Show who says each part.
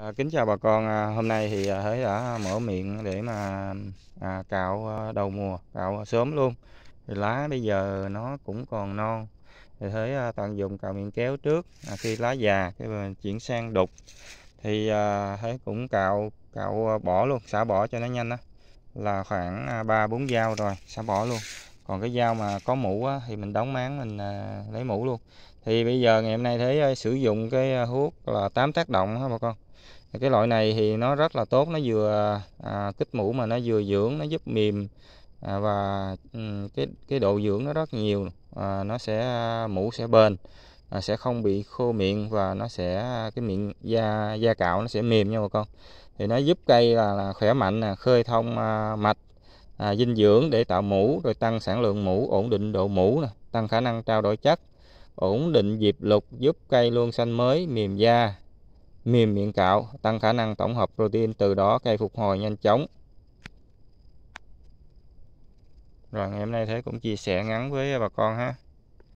Speaker 1: À, kính chào bà con, à, hôm nay thì à, Hới đã mở miệng để mà à, cạo à, đầu mùa, cạo sớm luôn. Thì lá bây giờ nó cũng còn non. Thì Hới à, tận dụng cạo miệng kéo trước, à, khi lá già cái mình chuyển sang đục. Thì à, Hới cũng cạo cạo à, bỏ luôn, xả bỏ cho nó nhanh đó, Là khoảng 3 4 dao rồi, xả bỏ luôn còn cái dao mà có mũ á, thì mình đóng máng mình à, lấy mũ luôn thì bây giờ ngày hôm nay thấy à, sử dụng cái à, thuốc là 8 tác động ha bà con cái loại này thì nó rất là tốt nó vừa à, kích mũ mà nó vừa dưỡng nó giúp mềm à, và um, cái cái độ dưỡng nó rất nhiều à, nó sẽ à, mũ sẽ bền à, sẽ không bị khô miệng và nó sẽ cái miệng da da cạo nó sẽ mềm nha bà con thì nó giúp cây là, là khỏe mạnh khơi thông à, mạch à, dinh dưỡng để tạo mũ rồi tăng sản lượng mũ ổn định độ mũ tăng khả năng trao đổi chất ổn định diệp lục giúp cây luôn xanh mới mềm da mềm miệng cạo tăng khả năng tổng hợp protein từ đó cây phục hồi nhanh chóng rồi ngày hôm nay thế cũng chia sẻ ngắn với bà con ha